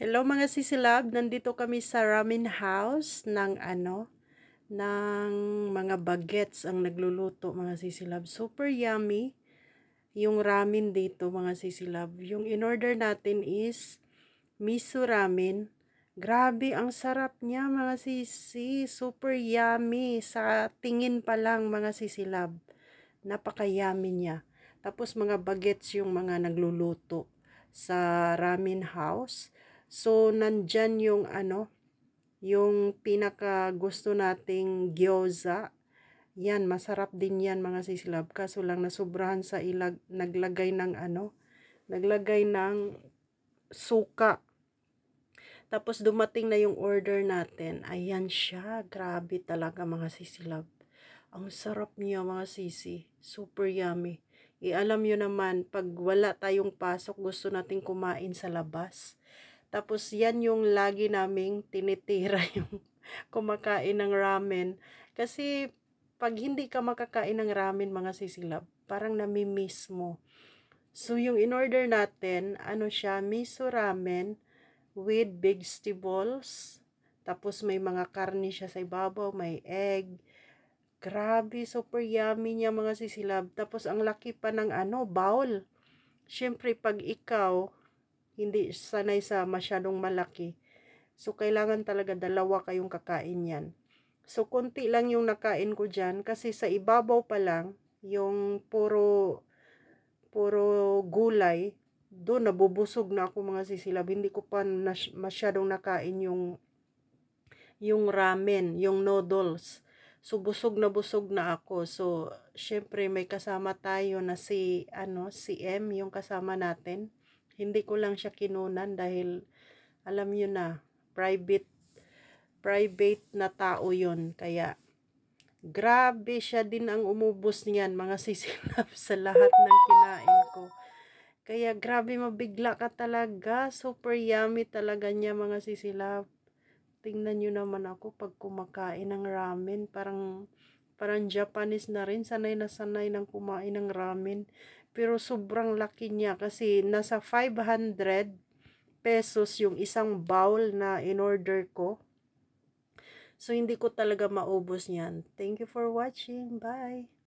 Hello mga sisilab, nandito kami sa ramen house ng ano, ng mga bagets ang nagluluto mga sisilab. Super yummy yung ramen dito mga sisilab. Yung in-order natin is miso ramen. Grabe, ang sarap niya mga sisi. Super yummy sa tingin pa lang mga sisilab. Napaka-yummy niya. Tapos mga bagets yung mga nagluluto sa ramen house So, nandyan yung ano, yung pinaka gusto nating gyoza. Yan, masarap din yan mga sislab. Kaso lang nasubrahan sa ilag, naglagay ng ano, naglagay ng suka. Tapos dumating na yung order natin. Ayan siya. Grabe talaga mga sislab. Ang sarap niya mga sisi. Super yummy. Ialam eh, e, naman, pag wala tayong pasok, gusto nating kumain sa labas. Tapos yan yung lagi naming tinitira yung kumakain ng ramen. Kasi pag hindi ka makakain ng ramen mga sisilab, parang namimiss mo. So yung in-order natin, ano siya, miso ramen with vegetables. Tapos may mga karni siya sa ibabaw, may egg. Grabe, super yummy niya mga sisilab. Tapos ang laki pa ng ano, bowl. Siyempre pag ikaw, hindi sanay sa masyadong malaki. So, kailangan talaga dalawa kayong kakain yan. So, konti lang yung nakain ko dyan kasi sa ibabaw pa lang, yung puro, puro gulay, doon nabubusog na ako mga sisilab. Hindi ko pa masyadong nakain yung, yung ramen, yung noodles. So, busog na busog na ako. So, syempre may kasama tayo na si, ano, si M, yung kasama natin. Hindi ko lang siya kinunan dahil alam niyo na, private private na tao 'yon Kaya, grabe siya din ang umubos niyan, mga sisilap sa lahat ng kinain ko. Kaya, grabe mabigla ka talaga. Super yummy talaga niya, mga sisilap. Tingnan niyo naman ako pag kumakain ng ramen. Parang, parang Japanese na rin. Sanay na sanay ng kumain ng ramen. Pero sobrang laki niya kasi nasa 500 pesos yung isang bowl na in-order ko. So, hindi ko talaga maubos niyan. Thank you for watching. Bye!